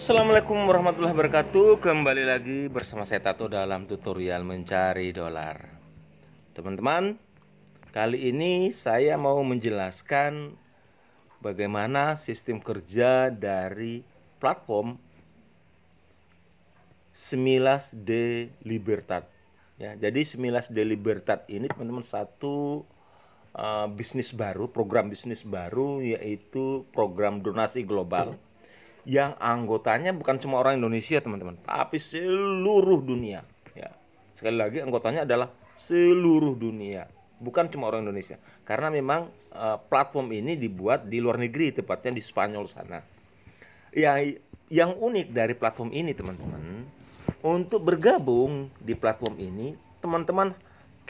Assalamualaikum warahmatullahi wabarakatuh Kembali lagi bersama saya Tato dalam tutorial mencari dolar Teman-teman Kali ini saya mau menjelaskan Bagaimana sistem kerja dari platform Semilas de Libertad ya, Jadi Semilas de Libertad ini teman-teman satu uh, bisnis baru, program bisnis baru yaitu program donasi global yang anggotanya bukan cuma orang Indonesia teman-teman tapi seluruh dunia ya sekali lagi anggotanya adalah seluruh dunia bukan cuma orang Indonesia karena memang e, platform ini dibuat di luar negeri tepatnya di Spanyol sana ya yang unik dari platform ini teman-teman untuk bergabung di platform ini teman-teman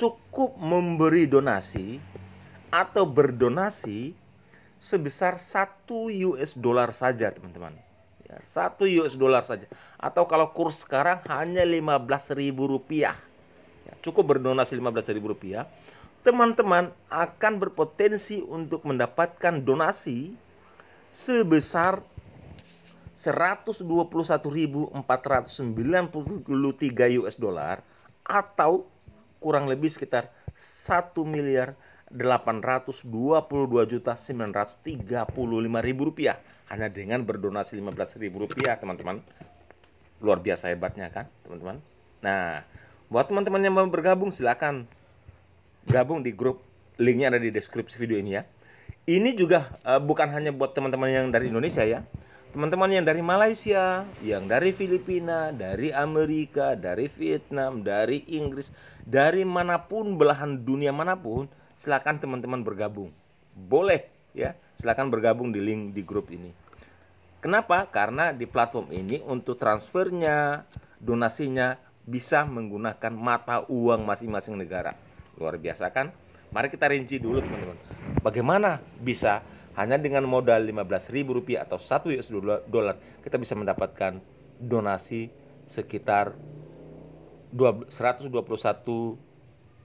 cukup memberi donasi atau berdonasi sebesar 1 US dollar saja teman-teman Ya, satu US dollar saja. Atau kalau kurs sekarang hanya belas ribu rupiah. Ya, cukup berdonasi belas ribu rupiah. Teman-teman akan berpotensi untuk mendapatkan donasi sebesar 121.493 US dollar atau kurang lebih sekitar 1 miliar ribu rupiah hanya dengan berdonasi ribu rupiah teman-teman luar biasa hebatnya kan teman-teman nah buat teman-teman yang mau bergabung silahkan gabung di grup linknya ada di deskripsi video ini ya ini juga uh, bukan hanya buat teman-teman yang dari Indonesia ya teman-teman yang dari Malaysia, yang dari Filipina, dari Amerika, dari Vietnam, dari Inggris, dari manapun belahan dunia manapun, silakan teman-teman bergabung. Boleh ya, silakan bergabung di link di grup ini. Kenapa? Karena di platform ini untuk transfernya, donasinya bisa menggunakan mata uang masing-masing negara. Luar biasa kan? Mari kita rinci dulu teman-teman. Bagaimana bisa hanya dengan modal Rp15.000 atau 1 US dollar kita bisa mendapatkan donasi sekitar 121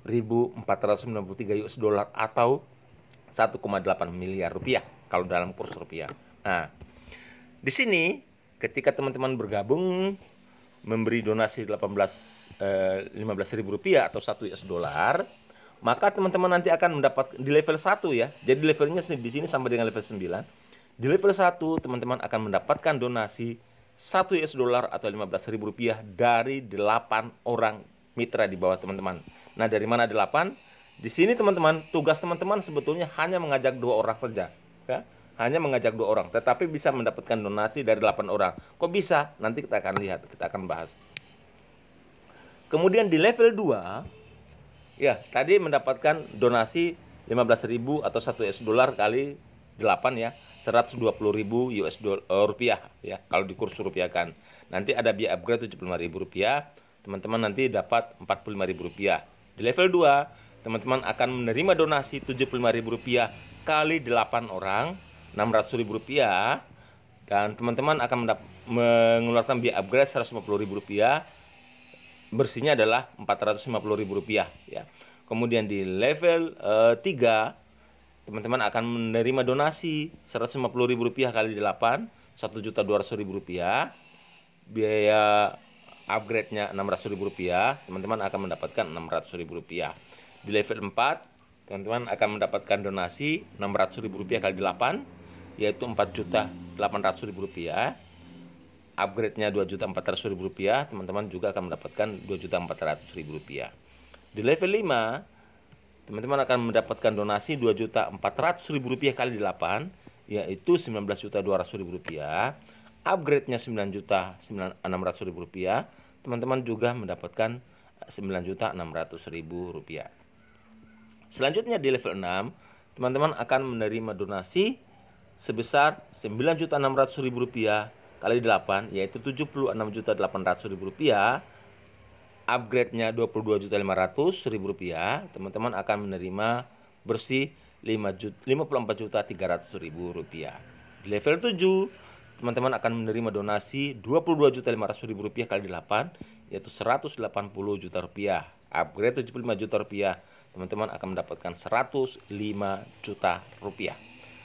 1.493 US dollar atau 1,8 miliar rupiah kalau dalam kurs rupiah. Nah, di sini ketika teman-teman bergabung memberi donasi 18 eh, 15.000 rupiah atau 1 US dollar, maka teman-teman nanti akan mendapat di level 1 ya. Jadi levelnya di sini sama dengan level 9. Di level 1 teman-teman akan mendapatkan donasi 1 US dollar atau 15.000 rupiah dari 8 orang mitra di bawah teman-teman. Nah, dari mana delapan Di sini teman-teman, tugas teman-teman sebetulnya hanya mengajak dua orang saja, ya. Hanya mengajak dua orang, tetapi bisa mendapatkan donasi dari delapan orang. Kok bisa? Nanti kita akan lihat, kita akan bahas. Kemudian di level 2, ya, tadi mendapatkan donasi 15.000 atau 1 US dollar kali 8 ya, 120.000 US dollar, rupiah ya, kalau dikurs rupiahkan. Nanti ada biaya upgrade 75.000 rupiah, teman-teman nanti dapat 45.000 rupiah. Di level 2, teman-teman akan menerima donasi Rp75.000 kali 8 orang, Rp600.000 dan teman-teman akan mengeluarkan biaya upgrade Rp150.000 bersihnya adalah Rp450.000 ya. Kemudian di level uh, eh, 3 teman-teman akan menerima donasi Rp150.000 kali 8, Rp1.200.000, biaya upgrade-nya Rp600.000, teman-teman akan mendapatkan Rp600.000. Di level 4, teman-teman akan mendapatkan donasi Rp600.000 kali 8 yaitu Rp4.800.000. Upgrade-nya Rp2.400.000, teman-teman juga akan mendapatkan Rp2.400.000. Di level 5, teman-teman akan mendapatkan donasi Rp2.400.000 kali 8 yaitu Rp19.200.000 upgrade-nya 9 juta 600 ribu rupiah teman-teman juga mendapatkan 9 eh, juta 600 ribu rupiah selanjutnya di level 6 teman-teman akan menerima donasi sebesar 9 juta 600 ribu rupiah kali 8 yaitu 76 juta 800 ribu rupiah upgrade-nya 22 juta 500 ribu rupiah teman-teman akan menerima bersih 5 juta, 54 juta 300 ribu rupiah di level 7 teman-teman akan menerima donasi Rp22.500.000 kali 8 yaitu 180 juta rupiah. Upgrade 75 juta rupiah, teman-teman akan mendapatkan 105 juta rupiah.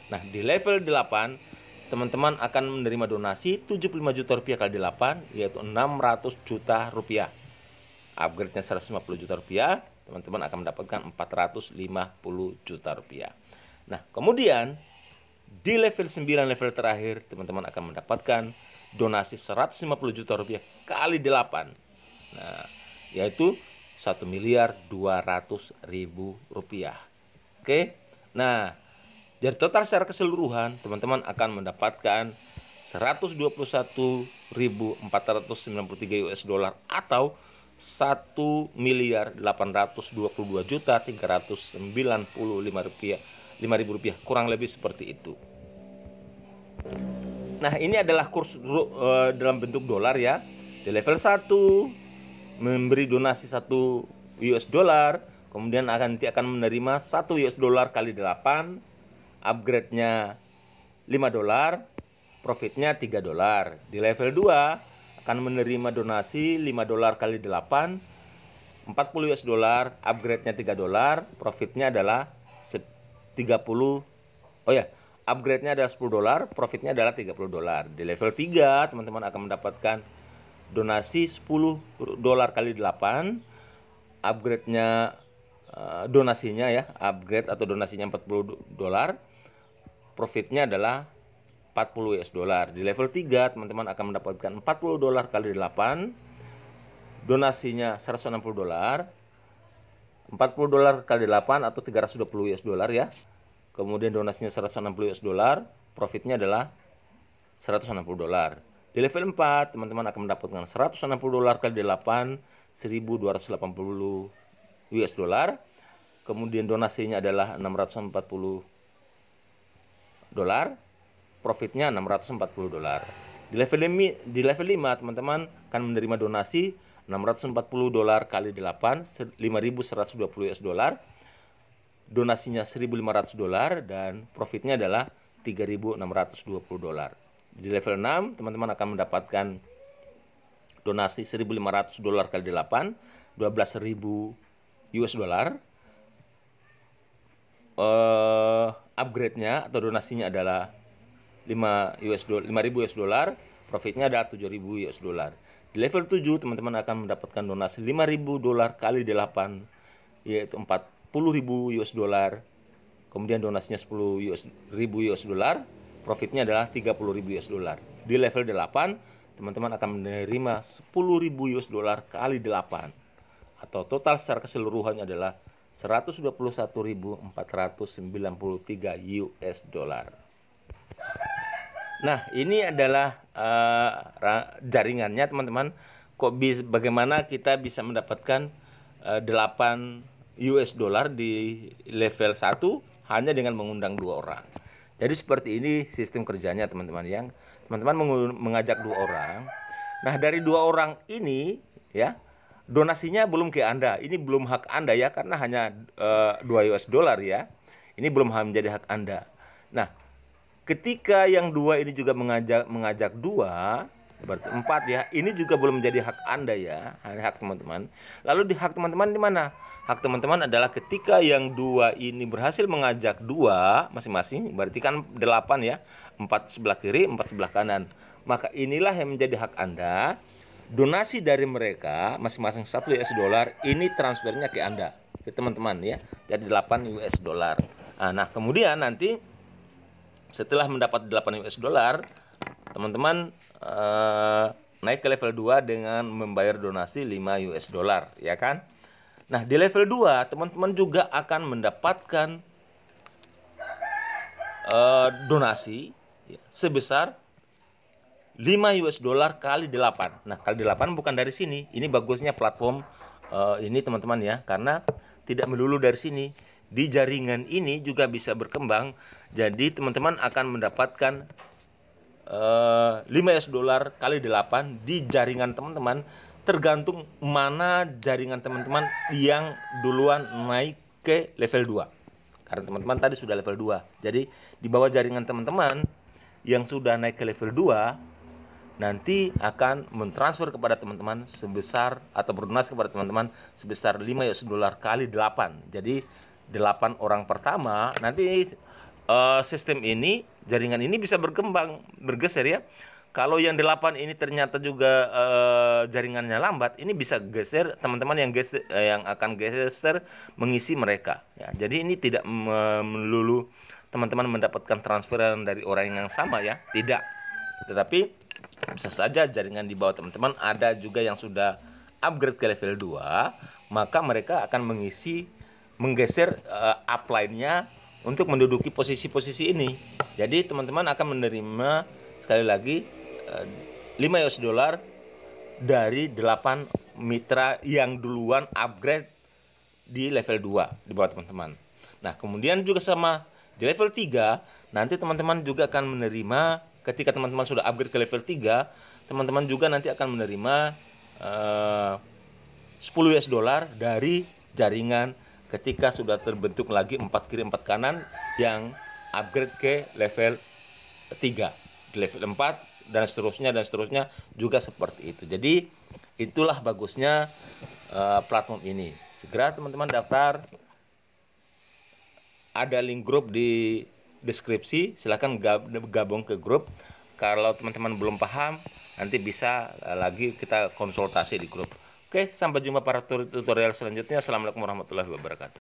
Nah, di level 8 teman-teman akan menerima donasi 75 juta rupiah kali 8 yaitu 600 juta rupiah. Upgrade-nya 150 juta rupiah, teman-teman akan mendapatkan 450 juta rupiah. Nah, kemudian di level 9 level terakhir teman-teman akan mendapatkan donasi 150 juta rupiah kali 8 nah yaitu 1 miliar 200 ribu rupiah oke nah dari total secara keseluruhan teman-teman akan mendapatkan 121.493 US dollar atau 1 miliar 822 juta 395 rupiah 5.000 rupiah kurang lebih seperti itu nah ini adalah kurs uh, dalam bentuk dolar ya di level 1 memberi donasi 1 US dollar kemudian akan nanti akan menerima 1 US dollar kali 8 upgrade-nya 5 dolar profitnya 3 dolar di level 2 akan menerima donasi 5 dolar kali 8 40 US dollar upgrade-nya 3 dolar profitnya adalah 10 30 oh ya, yeah, upgrade-nya adalah 10 dolar, profitnya adalah 30 dolar. Di level 3, teman-teman akan mendapatkan donasi 10 dolar kali 8. Upgrade-nya uh, donasinya ya, upgrade atau donasinya 40 dolar. Profitnya adalah 40 US dollar. Di level 3, teman-teman akan mendapatkan 40 dolar kali 8. Donasinya 160 dolar. 40 dolar kali 8 atau 320 US dollar ya kemudian donasinya 160 US dollar, profitnya adalah 160 dolar. Di level 4, teman-teman akan mendapatkan 160 dolar kali 8, 1280 US dollar. Kemudian donasinya adalah 640 dolar, profitnya 640 dolar. Di level 5, di level 5 teman-teman akan menerima donasi 640 dolar kali 8 5120 US dollar donasinya 1.500 dolar dan profitnya adalah 3.620 dolar. Di level 6, teman-teman akan mendapatkan donasi 1.500 dolar kali 8, 12.000 US dolar. Uh, upgrade-nya atau donasinya adalah 5 US 5.000 US dolar, profitnya adalah 7.000 US dolar. Di level 7, teman-teman akan mendapatkan donasi 5.000 dolar kali 8 yaitu ribu US dollar kemudian donasinya 10 US, ribu US dollar profitnya adalah 30 ribu US dollar di level 8 teman-teman akan menerima 10 ribu US dollar kali 8 atau total secara keseluruhannya adalah 121.493 US dollar nah ini adalah uh, jaringannya teman-teman kok bisa bagaimana kita bisa mendapatkan uh, eh, 8 US dollar di level 1 hanya dengan mengundang dua orang. Jadi seperti ini sistem kerjanya teman-teman yang teman-teman mengajak dua orang. Nah, dari dua orang ini ya donasinya belum ke Anda. Ini belum hak Anda ya karena hanya eh, dua uh, US dollar ya. Ini belum menjadi hak Anda. Nah, ketika yang dua ini juga mengajak mengajak dua berarti empat ya ini juga belum menjadi hak anda ya hari hak teman-teman lalu di hak teman-teman di mana hak teman-teman adalah ketika yang dua ini berhasil mengajak dua masing-masing berarti kan delapan ya empat sebelah kiri empat sebelah kanan maka inilah yang menjadi hak anda donasi dari mereka masing-masing satu US dollar ini transfernya ke anda ke teman-teman ya jadi delapan US dollar nah, nah kemudian nanti setelah mendapat delapan US dollar teman-teman uh, naik ke level 2 dengan membayar donasi 5 US dollar, ya kan? Nah, di level 2 teman-teman juga akan mendapatkan uh, donasi sebesar 5 US dollar kali 8. Nah, kali 8 bukan dari sini. Ini bagusnya platform uh, ini teman-teman ya, karena tidak melulu dari sini. Di jaringan ini juga bisa berkembang. Jadi teman-teman akan mendapatkan 5 eh, US dollar kali 8 di jaringan teman-teman tergantung mana jaringan teman-teman yang duluan naik ke level 2 karena teman-teman tadi sudah level 2 jadi di bawah jaringan teman-teman yang sudah naik ke level 2 nanti akan mentransfer kepada teman-teman sebesar atau berdonas kepada teman-teman sebesar 5 US dollar kali 8 jadi 8 orang pertama nanti Eh, sistem ini jaringan ini bisa berkembang bergeser ya kalau yang delapan ini ternyata juga uh, jaringannya lambat ini bisa geser teman-teman yang geser uh, yang akan geser mengisi mereka ya jadi ini tidak melulu teman-teman mendapatkan transferan dari orang yang sama ya tidak tetapi bisa saja jaringan di bawah teman-teman ada juga yang sudah upgrade ke level 2 maka mereka akan mengisi menggeser uh, upline-nya untuk menduduki posisi-posisi ini. Jadi teman-teman akan menerima sekali lagi 5 eh, US dollar dari 8 mitra yang duluan upgrade di level 2 di bawah teman-teman. Nah, kemudian juga sama di level 3 nanti teman-teman juga akan menerima ketika teman-teman sudah upgrade ke level 3, teman-teman juga nanti akan menerima uh, 10 US dollar dari jaringan ketika sudah terbentuk lagi empat kiri empat kanan yang upgrade ke level 3 di level 4 dan seterusnya dan seterusnya juga seperti itu jadi itulah bagusnya uh, platform ini segera teman-teman daftar ada link grup di deskripsi silahkan gabung ke grup kalau teman-teman belum paham nanti bisa eh, lagi kita konsultasi di grup Oke, sampai jumpa para tutorial selanjutnya. Assalamualaikum warahmatullahi wabarakatuh.